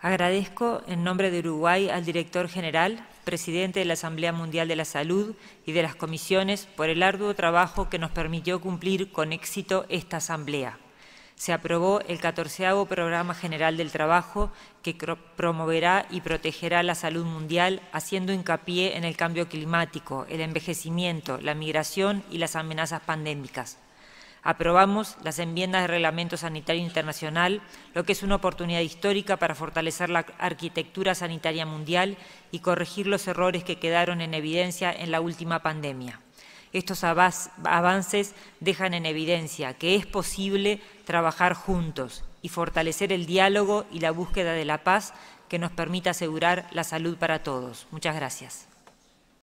Agradezco en nombre de Uruguay al director general, presidente de la Asamblea Mundial de la Salud y de las comisiones por el arduo trabajo que nos permitió cumplir con éxito esta Asamblea. Se aprobó el 14 Programa General del Trabajo que promoverá y protegerá la salud mundial haciendo hincapié en el cambio climático, el envejecimiento, la migración y las amenazas pandémicas. Aprobamos las enmiendas del Reglamento Sanitario Internacional, lo que es una oportunidad histórica para fortalecer la arquitectura sanitaria mundial y corregir los errores que quedaron en evidencia en la última pandemia. Estos avances dejan en evidencia que es posible trabajar juntos y fortalecer el diálogo y la búsqueda de la paz que nos permita asegurar la salud para todos. Muchas gracias.